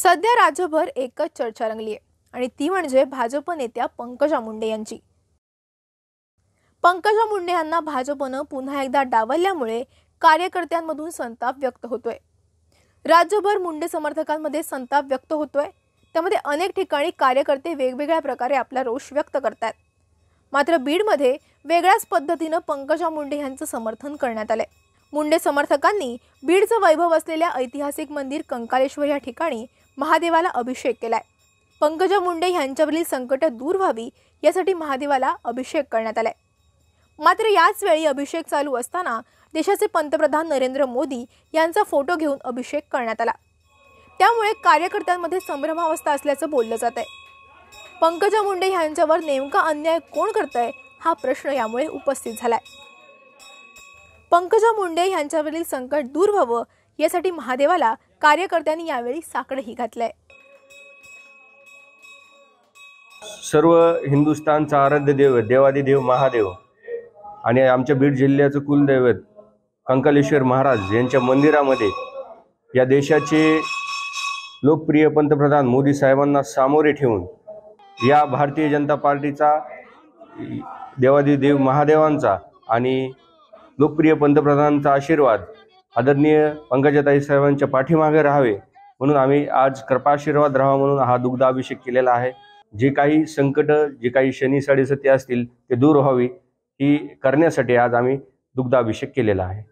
सध्या राज्यभर एकच चर्चा रंगली आहे आणि ती म्हणजे भाजप नेत्या पंकजा मुंडे यांची पंकजा मुंडे यांना भाजपनं पुन्हा एकदा डावलल्यामुळे कार्यकर्त्यांमधून संताप व्यक्त होतोय राज्यभर मुंडे समर्थकांमध्ये संताप व्यक्त होतोय त्यामध्ये अनेक ठिकाणी कार्यकर्ते वेगवेगळ्या प्रकारे आपला रोष व्यक्त करतात मात्र बीडमध्ये वेगळ्याच पद्धतीनं पंकजा मुंडे यांचं समर्थन करण्यात आलंय मुंडे समर्थकांनी बीडचं वैभव असलेल्या ऐतिहासिक मंदिर कंकालेश्वर या ठिकाणी महादेवाला अभिषेक केलाय पंकजा मुंडे यांच्यावरील संकट दूर व्हावी यासाठी महादेवाला अभिषेक करण्यात आलाय मात्र याच वेळी अभिषेक चालू असताना देशाचे पंतप्रधान नरेंद्र मोदी यांचा फोटो घेऊन अभिषेक करण्यात आला त्यामुळे कार्यकर्त्यांमध्ये संभ्रमावस्था असल्याचं बोललं जात आहे पंकजा मुंडे यांच्यावर नेमका अन्याय कोण करत हा प्रश्न यामुळे उपस्थित झालाय पंकजा मुंडे यांच्यावरील संकट दूर व्हावं यासाठी महादेवाला कार्यकर्त्यांनी यावेळी साकडंही घातलंय सर्व हिंदुस्थानचा आराध्य देव देव महादेव आणि आमच्या बीड जिल्ह्याचं कुलदैवत कंकालेश्वर महाराज यांच्या मंदिरामध्ये या देशाचे लोकप्रिय पंतप्रधान मोदी साहेबांना सामोरे ठेवून या भारतीय जनता पार्टीचा देवादी देव महादेवांचा आणि लोकप्रिय पंतप्रधानांचा आशीर्वाद आदरणीय पंकजाताई साहेबांच्या पाठीमागे राहावे म्हणून आम्ही आज कृपाशीर्वाद राहावा म्हणून हा दुग्धाभिषेक केलेला आहे जे काही संकट जे काही शनी साडेसती असतील ते दूर व्हावी ही करण्यासाठी आज आम्ही दुग्धाभिषेक केलेला आहे